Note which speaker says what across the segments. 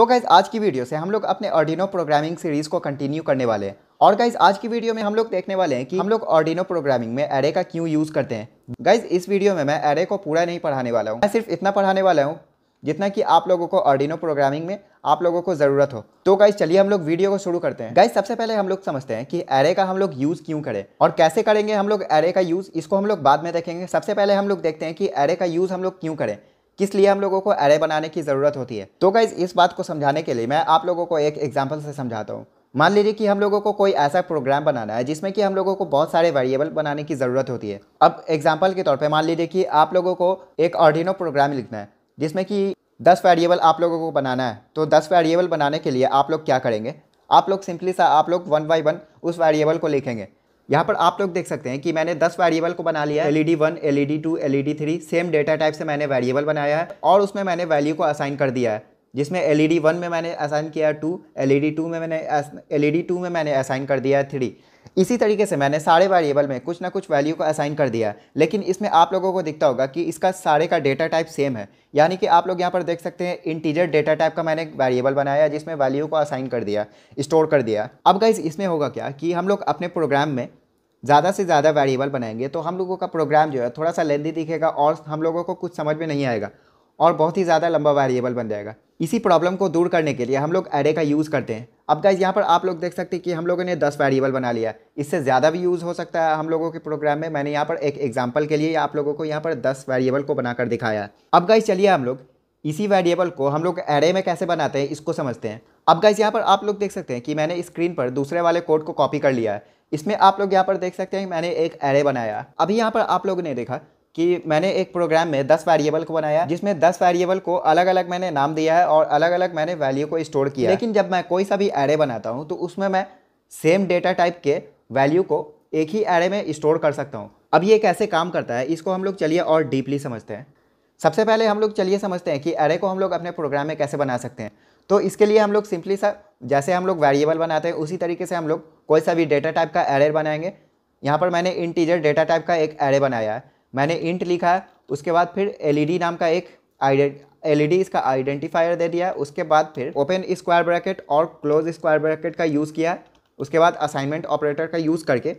Speaker 1: तो गाइज़ आज की वीडियो से हम लोग अपने ऑर्डिनो प्रोग्रामिंग सीरीज़ को कंटिन्यू करने वाले हैं और गाइज आज की वीडियो में हम लोग देखने वाले हैं कि हम लोग ऑर्डिनो प्रोग्रामिंग में एरे का क्यों यूज़ करते हैं गाइज इस वीडियो में मैं एरे को पूरा नहीं पढ़ाने वाला हूँ मैं सिर्फ इतना पढ़ाने वाला हूँ जितना कि आप लोगों को ऑर्डिनो प्रोग्रामिंग में आप लोगों को ज़रूरत हो तो गाइज चलिए हम लोग वीडियो को शुरू करते हैं गाइज सबसे पहले हम लोग समझते हैं कि एरे का हम लोग यूज़ क्यों करें और कैसे करेंगे हम लोग एरे का यूज़ इसको हम लोग बाद में देखेंगे सबसे पहले हम लोग देखते हैं कि एरे का यूज़ हम लोग क्यों करें किस लिए हम लोगों को एरे बनाने की ज़रूरत होती है तो गाइज इस बात को समझाने के लिए मैं आप लोगों को एक एग्जाम्पल से समझाता हूँ मान लीजिए कि हम लोगों को कोई ऐसा प्रोग्राम बनाना है जिसमें कि हम लोगों को बहुत सारे वेरिएबल बनाने की ज़रूरत होती है अब एग्जाम्पल के तौर पर मान लीजिए कि आप लोगों को एक ऑर्डिनो प्रोग्राम लिखना है जिसमें कि दस वेरिएबल आप लोगों को बनाना है तो दस वेरिएबल बनाने के लिए आप लोग क्या करेंगे आप लोग सिंपली सा आप लोग वन बाई वन उस वेरिएबल को लिखेंगे यहाँ पर आप लोग देख सकते हैं कि मैंने 10 वेरिएबल को बना लिया है LED one LED two LED three same data type से मैंने वेरिएबल बनाया है और उसमें मैंने वैल्यू को असाइन कर दिया है जिसमें एल ई में मैंने असाइन किया टू एल ई में मैंने एल ई में मैंने असाइन कर दिया है थ्री इसी तरीके से मैंने सारे वेरिएबल में कुछ ना कुछ वैल्यू को असाइन कर दिया लेकिन इसमें आप लोगों को दिखता होगा कि इसका सारे का डेटा टाइप सेम है यानी कि आप लोग यहाँ पर देख सकते हैं इंटीजर डेटा टाइप का मैंने वेरिएबल बनाया जिसमें वैल्यू को असाइन कर दिया स्टोर कर दिया अब गाइज इसमें होगा क्या कि हम लोग अपने प्रोग्राम में ज़्यादा से ज़्यादा वेरिएबल बनाएंगे तो हम लोगों का प्रोग्राम जो है थोड़ा सा लेंदी दिखेगा और हम लोगों को कुछ समझ में नहीं आएगा और बहुत ही ज़्यादा लंबा वेरिएबल बन जाएगा इसी प्रॉब्लम को दूर करने के लिए हम लोग एरे का यूज़ करते हैं अब गाइज यहाँ पर आप लोग देख सकते हैं कि हम लोगों ने दस वेरिएबल बना लिया इससे ज़्यादा भी यूज़ हो सकता है हम लोगों के प्रोग्राम में मैंने यहाँ पर एक एग्जाम्पल के लिए आप लोगों को यहाँ पर दस वेरिएबल को बनाकर दिखाया अब गाइज चलिए हम लोग इसी वेरिएबल को हम लोग एरे में कैसे बनाते हैं इसको समझते हैं अब गाइज यहाँ पर आप लोग देख सकते हैं कि मैंने स्क्रीन पर दूसरे वाले कोड को कॉपी कर लिया है इसमें आप लोग यहाँ पर देख सकते हैं कि मैंने एक एरे बनाया अभी यहाँ पर आप लोगों ने देखा कि मैंने एक प्रोग्राम में 10 वेरिएबल को बनाया जिसमें 10 वेरिएबल को अलग अलग मैंने नाम दिया है और अलग अलग मैंने वैल्यू को स्टोर किया लेकिन जब मैं कोई सा भी एरे बनाता हूँ तो उसमें मैं सेम डेटा टाइप के वैल्यू को एक ही एरे में स्टोर कर सकता हूँ अब ये कैसे काम करता है इसको हम लोग चलिए और डीपली समझते हैं सबसे पहले हम लोग चलिए समझते हैं कि एरे को हम लोग अपने प्रोग्राम में कैसे बना सकते हैं तो इसके लिए हम लोग सिंपली सा जैसे हम लोग वेरिएबल बनाते हैं उसी तरीके से हम लोग कोई सा भी डेटा टाइप का एरे बनाएंगे यहाँ पर मैंने इंटीजर डेटा टाइप का एक एरे बनाया है मैंने इंट लिखा है उसके बाद फिर एल नाम का एक एलईडी इसका आइडेंटिफायर दे दिया उसके बाद फिर ओपन स्क्वायर ब्रैकेट और क्लोज स्क्वायर ब्रैकेट का यूज़ किया उसके बाद असाइनमेंट ऑपरेटर का यूज़ करके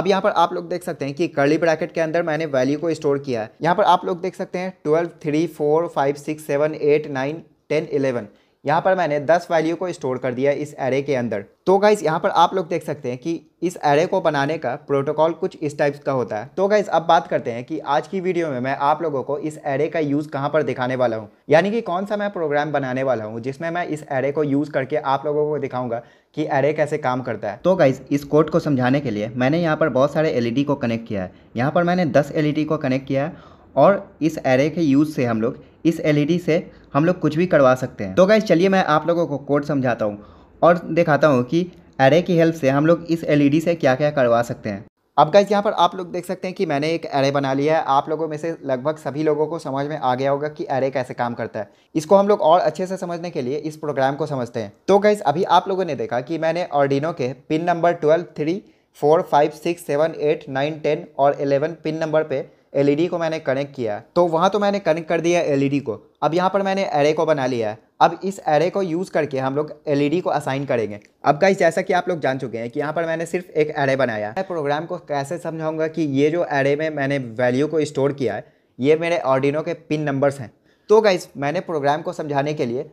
Speaker 1: अब यहाँ पर आप लोग देख सकते हैं कि कर्ली ब्रैकेट के अंदर मैंने वैल्यू को स्टोर किया है यहाँ पर आप लोग देख सकते हैं twelve three four five six seven eight nine ten eleven यहाँ पर मैंने 10 वैल्यू को स्टोर कर दिया इस एरे के अंदर तो गाइज यहाँ पर आप लोग देख सकते हैं कि इस एरे को बनाने का प्रोटोकॉल कुछ इस टाइप्स का होता है तो गाइज अब बात करते हैं कि आज की वीडियो में मैं आप लोगों को इस एरे का यूज़ कहाँ पर दिखाने वाला हूँ यानी कि कौन सा मैं प्रोग्राम बनाने वाला हूँ जिसमें मैं इस एरे को यूज़ करके आप लोगों को दिखाऊंगा कि एरे कैसे काम करता है तो गाइज इस कोड को समझाने के लिए मैंने यहाँ पर बहुत सारे एल को कनेक्ट किया है यहाँ पर मैंने दस एल को कनेक्ट किया है और इस एरे के यूज़ से हम लोग इस एलईडी से हम लोग कुछ भी करवा सकते हैं तो गाइज चलिए मैं आप लोगों को कोड समझाता हूँ और दिखाता हूँ कि एरे की हेल्प से हम लोग इस एलईडी से क्या क्या करवा सकते हैं अब गाइज यहाँ पर आप लोग देख सकते हैं कि मैंने एक एरे बना लिया है आप लोगों में से लगभग सभी लोगों को समझ में आ गया होगा कि एरे कैसे काम करता है इसको हम लोग और अच्छे से समझने के लिए इस प्रोग्राम को समझते हैं तो गाइज अभी आप लोगों ने देखा कि मैंने ऑर्डिनो के pin number twelve three four five six seven eight nine ten और एलेवन पिन नंबर पर एलईडी को मैंने कनेक्ट किया तो वहाँ तो मैंने कनेक्ट कर दिया एलईडी को अब यहाँ पर मैंने एरे को बना लिया है अब इस एरे को यूज़ करके हम लोग एलईडी को असाइन करेंगे अब गाइस जैसा कि आप लोग जान चुके हैं कि यहाँ पर मैंने सिर्फ एक एरे बनाया मैं प्रोग्राम को कैसे समझाऊंगा कि ये जो एरे में मैंने वैल्यू को स्टोर किया है ये मेरे ऑर्डिनो के पिन नंबर्स हैं तो गाइस मैंने प्रोग्राम को समझाने के लिए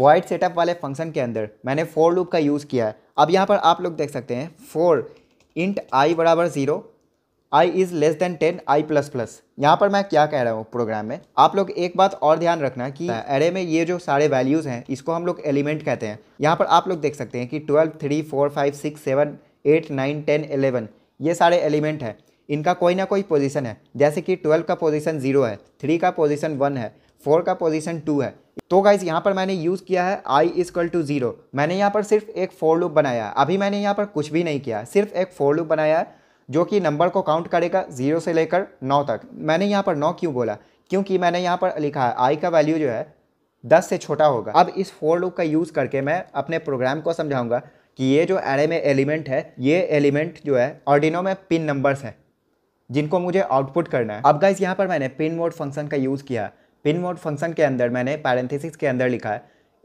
Speaker 1: वाइट सेटअप वाले फंक्शन के अंदर मैंने फोर लूप का यूज़ किया है अब यहाँ पर आप लोग देख सकते हैं फोर इंट आई बराबर zero i is less than ten i plus plus यहाँ पर मैं क्या कह रहा हूँ प्रोग्राम में आप लोग एक बात और ध्यान रखना कि एरे में ये जो सारे वैल्यूज़ हैं इसको हम लोग एलिमेंट कहते हैं यहाँ पर आप लोग देख सकते हैं कि twelve three four five six seven eight nine ten eleven ये सारे एलिमेंट हैं इनका कोई ना कोई पोजिशन है जैसे कि ट्वेल्व का पोजिशन जीरो है थ्री का पोजिशन वन है फोर का पोजिशन टू है तो गाइज यहाँ पर मैंने यूज़ किया है आई कल टू ज़ीरो मैंने यहाँ पर सिर्फ एक फोर लूप बनाया अभी मैंने यहाँ पर कुछ भी नहीं किया सिर्फ एक फोर लूप बनाया है जो कि नंबर को काउंट करेगा ज़ीरो से लेकर नौ तक मैंने यहाँ पर नौ क्यों बोला क्योंकि मैंने यहाँ पर लिखा है आई का वैल्यू जो है दस से छोटा होगा अब इस फोर लुक का यूज़ करके मैं अपने प्रोग्राम को समझाऊंगा कि ये जो एरे में एलिमेंट है ये एलिमेंट जो है ऑर्डिनो में पिन नंबर्स हैं जिनको मुझे आउटपुट करना है अब गाइज यहाँ पर मैंने पिन मोड फंक्शन का यूज़ किया पिन मोड फंक्शन के अंदर मैंने पैरेंथिसिक्स के अंदर लिखा है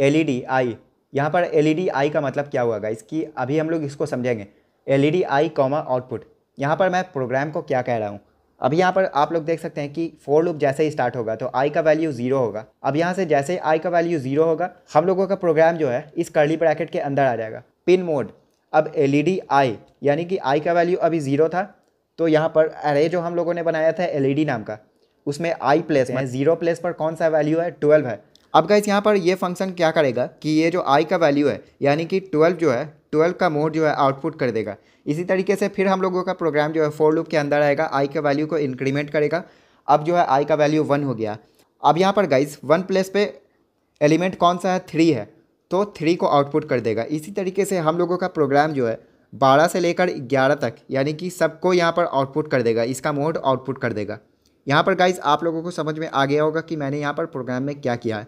Speaker 1: एल ई डी आई यहाँ पर एल ई डी आई का मतलब क्या हुआ गाइज कि अभी हम लोग इसको समझेंगे L E D i comma output यहाँ पर मैं प्रोग्राम को क्या कह रहा हूँ अब यहाँ पर आप लोग देख सकते हैं कि फोर लूप जैसे ही स्टार्ट होगा तो आई का वैल्यू जीरो होगा अब यहाँ से जैसे ही आई का वैल्यू जीरो होगा हम लोगों का प्रोग्राम जो है इस कर्ली ब्रैकेट के अंदर आ जाएगा पिन मोड अब एल ई डी आई यानी कि आई का वैल्यू अभी ज़ीरो था तो यहाँ पर अरे जो हम लोगों ने बनाया था एल ई डी नाम का उसमें आई प्लेस है ज़ीरो प्लेस पर कौन सा वैल्यू है ट्वेल्व है अब गाइस यहाँ पर ये फंक्शन क्या करेगा कि ये जो आई का वैल्यू है यानी कि ट्वेल्व जो है ट्वेल्व का मोड जो है आउटपुट कर देगा इसी तरीके से फिर हम लोगों का प्रोग्राम जो है फोर लूप के अंदर आएगा आई के वैल्यू को इंक्रीमेंट करेगा अब जो है आई का वैल्यू वन हो गया अब यहाँ पर गाइज वन प्लेस पे एलिमेंट कौन सा है थ्री है तो थ्री को आउटपुट कर देगा इसी तरीके से हम लोगों का प्रोग्राम जो है बारह से लेकर ग्यारह तक यानी कि सबको यहाँ पर आउटपुट कर देगा इसका मोड आउटपुट कर देगा यहाँ पर गाइज आप लोगों को समझ में आ गया होगा कि मैंने यहाँ पर प्रोग्राम में क्या किया है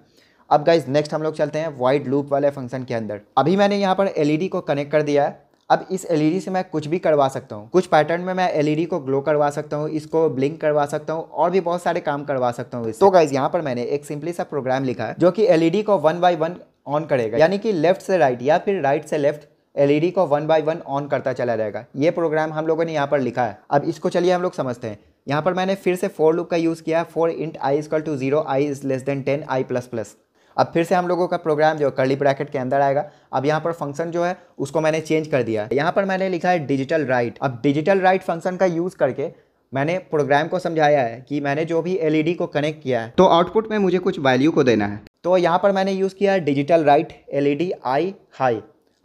Speaker 1: अब गाइज नेक्स्ट हम लोग चलते हैं वाइड लूप वाले फंक्शन के अंदर अभी मैंने यहाँ पर एलईडी को कनेक्ट कर दिया है अब इस एलईडी से मैं कुछ भी करवा सकता हूँ कुछ पैटर्न में मैं एलईडी को ग्लो करवा सकता हूँ इसको ब्लिंक करवा सकता हूँ और भी बहुत सारे काम करवा सकता हूँ तो गाइज यहाँ पर मैंने एक सिंपली सा प्रोग्राम लिखा है जो कि एलईडी को वन बाई वन ऑन करेगा यानी कि लेफ्ट से राइट या फिर राइट से लेफ्ट एलईडी को वन बाई वन ऑन करता चला जाएगा ये प्रोग्राम हम लोगों ने यहाँ पर लिखा है अब इसको चलिए हम लोग समझते हैं यहाँ पर मैंने फिर से फोर लुक का यूज़ किया है four int i equal to zero i is less than ten i plus plus अब फिर से हम लोगों का प्रोग्राम जो कर्ली ब्रैकेट के अंदर आएगा अब यहाँ पर फंक्शन जो है उसको मैंने चेंज कर दिया है यहाँ पर मैंने लिखा है डिजिटल राइट अब डिजिटल राइट फंक्शन का यूज़ करके मैंने प्रोग्राम को समझाया है कि मैंने जो भी एल e को कनेक्ट किया है तो आउटपुट में मुझे कुछ वैल्यू को देना है तो यहाँ पर मैंने यूज़ किया है digital write L E i high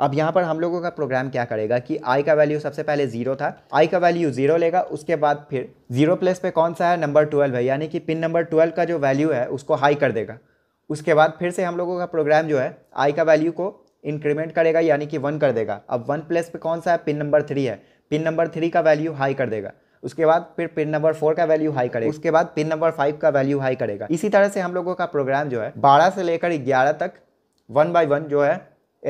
Speaker 1: अब यहाँ पर हम लोगों का प्रोग्राम क्या करेगा कि आई का वैल्यू सबसे पहले जीरो था आई का वैल्यू जीरो लेगा उसके बाद फिर जीरो प्लेस पे कौन सा है नंबर ट्वेल्व है यानी कि पिन नंबर ट्वेल्व का जो वैल्यू है उसको हाई कर देगा उसके बाद फिर से हम लोगों का प्रोग्राम जो है आई का वैल्यू को इंक्रीमेंट करेगा यानी कि वन कर देगा अब वन प्लस पे कौन सा है पिन नंबर थ्री है पिन नंबर थ्री का वैल्यू हाई कर देगा उसके बाद फिर पिन नंबर फोर का वैल्यू हाई करेगा उसके बाद पिन नंबर फाइव का वैल्यू हाई करेगा इसी तरह से हम लोगों का प्रोग्राम जो है बारह से लेकर ग्यारह तक वन बाई वन जो है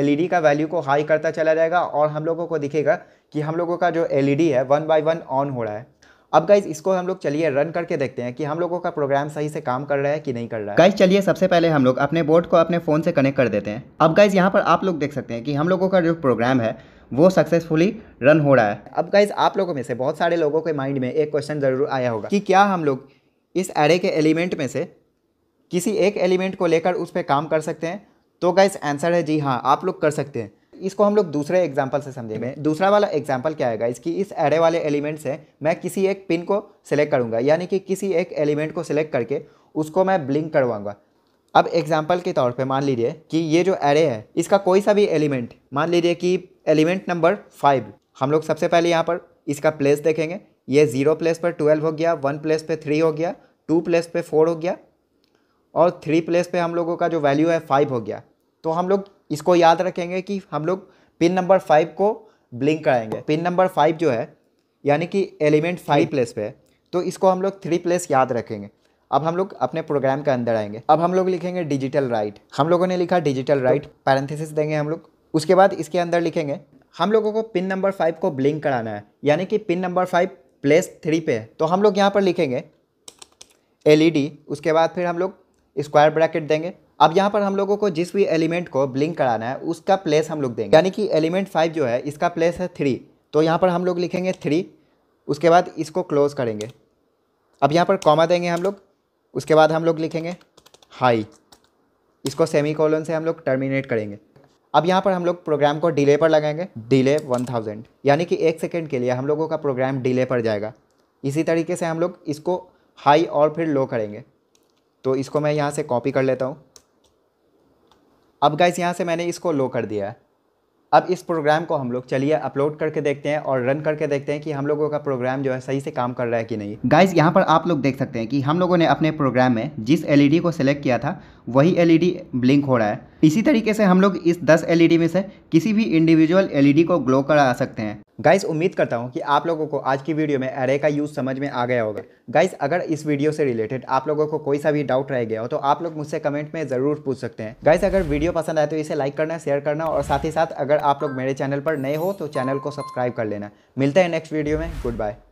Speaker 1: एल e का वैल्यू को हाई करता चला जाएगा और हम लोगों को दिखेगा कि हम लोगों का जो एल e है वन बाई वन ऑन हो रहा है अब गाइज इसको हम लोग चलिए रन करके देखते हैं कि हम लोगों का प्रोग्राम सही से काम कर रहा है कि नहीं कर रहा है गाइज चलिए सबसे पहले हम लोग अपने बोर्ड को अपने फ़ोन से कनेक्ट कर देते हैं अब गाइज यहाँ पर आप लोग देख सकते हैं कि हम लोगों का जो प्रोग्राम है वो सक्सेसफुली रन हो रहा है अब गाइज आप लोगों में से बहुत सारे लोगों के माइंड में एक क्वेश्चन ज़रूर आया होगा कि क्या हम लोग इस एरे के एलिमेंट में से किसी एक एलिमेंट को लेकर उस पर काम कर सकते हैं तो गाइज आंसर है जी हाँ आप लोग कर सकते हैं इसको हम लोग दूसरे एग्जाम्पल से समझेंगे दूसरा वाला एग्जाम्पल क्या आएगा इसकी इस एरे वाले एलिमेंट से मैं किसी एक पिन को सिलेक्ट करूँगा यानी कि किसी एक एलिमेंट को सिलेक्ट करके उसको मैं ब्लिंक करवाऊँगा अब एग्जाम्पल के तौर पे मान लीजिए कि ये जो एरे है इसका कोई सा भी एलिमेंट मान लीजिए कि एलिमेंट नंबर फाइव हम लोग सबसे पहले यहाँ पर इसका प्लेस देखेंगे ये जीरो प्लेस पर ट्वेल्व हो गया वन प्लेस पे थ्री हो गया टू प्लेस पे फोर हो गया और थ्री प्लेस पे हम लोगों का जो वैल्यू है फाइव हो गया तो हम लोग इसको याद रखेंगे कि हम लोग पिन नंबर फाइव को ब्लिंक कराएंगे पिन नंबर फाइव जो है यानी कि एलिमेंट फाइव हम्म। प्लेस पे है तो इसको हम लोग थ्री प्लेस याद रखेंगे अब हम लोग अपने प्रोग्राम के अंदर आएंगे अब हम लोग लिखेंगे डिजिटल राइट हम लोगों ने लिखा डिजिटल राइट पैरेंथेसिस देंगे हम लोग उसके बाद इसके अंदर लिखेंगे हम लोगों को पिन नंबर फाइव को ब्लिंक कराना है यानी कि pin number five place three पे है तो हम लोग यहाँ पर लिखेंगे एल उसके बाद फिर हम लोग स्क्वायर ब्रैकेट देंगे अब यहाँ पर हम लोगों को जिस भी एलिमेंट को ब्लिंक कराना है उसका प्लेस हम लोग देंगे यानी कि एलिमेंट फाइव जो है इसका प्लेस है थ्री तो यहाँ पर हम लोग लिखेंगे थ्री उसके बाद इसको क्लोज करेंगे अब यहाँ पर कॉमा देंगे हम लोग उसके बाद हम लोग लिखेंगे हाई इसको सेमी कॉलन से हम लोग टर्मिनेट करेंगे अब यहाँ पर हम लोग प्रोग्राम को डिले पर लगाएंगे डिले वन थाउजेंड यानी कि एक सेकेंड के लिए हम लोगों का प्रोग्राम डिले पर जाएगा इसी तरीके से हम लोग इसको हाई और फिर लो करेंगे तो इसको मैं यहाँ से कॉपी कर लेता हूँ अब गाइज यहाँ से मैंने इसको लो कर दिया है अब इस प्रोग्राम को हम लोग चलिए अपलोड करके देखते हैं और रन करके देखते हैं कि हम लोगों का प्रोग्राम जो है सही से काम कर रहा है कि नहीं गाइज यहाँ पर आप लोग देख सकते हैं कि हम लोगों ने अपने प्रोग्राम में जिस एलईडी को सिलेक्ट किया था वही एलईडी ब्लिंक हो रहा है इसी तरीके से हम लोग इस 10 एलईडी में से किसी भी इंडिविजुअल एल को ग्लो करा सकते हैं गाइस उम्मीद करता हूँ कि आप लोगों को आज की वीडियो में एरे का यूज़ समझ में आ गया होगा गाइस अगर इस वीडियो से रिलेटेड आप लोगों को कोई सा भी डाउट रह गया हो तो आप लोग मुझसे कमेंट में ज़रूर पूछ सकते हैं गाइस अगर वीडियो पसंद आए तो इसे लाइक करना शेयर करना और साथ ही साथ अगर आप लोग मेरे चैनल पर नए हो तो चैनल को सब्सक्राइब कर लेना मिलते हैं नेक्स्ट वीडियो में गुड बाय